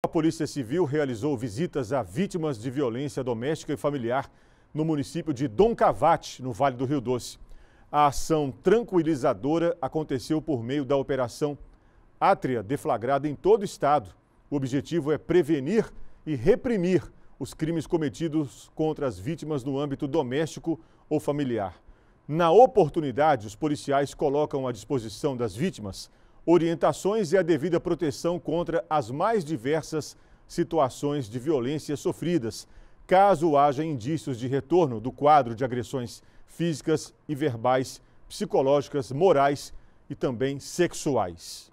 A Polícia Civil realizou visitas a vítimas de violência doméstica e familiar no município de Dom Cavate, no Vale do Rio Doce. A ação tranquilizadora aconteceu por meio da Operação Átria, deflagrada em todo o estado. O objetivo é prevenir e reprimir os crimes cometidos contra as vítimas no âmbito doméstico ou familiar. Na oportunidade, os policiais colocam à disposição das vítimas orientações e a devida proteção contra as mais diversas situações de violência sofridas, caso haja indícios de retorno do quadro de agressões físicas e verbais, psicológicas, morais e também sexuais.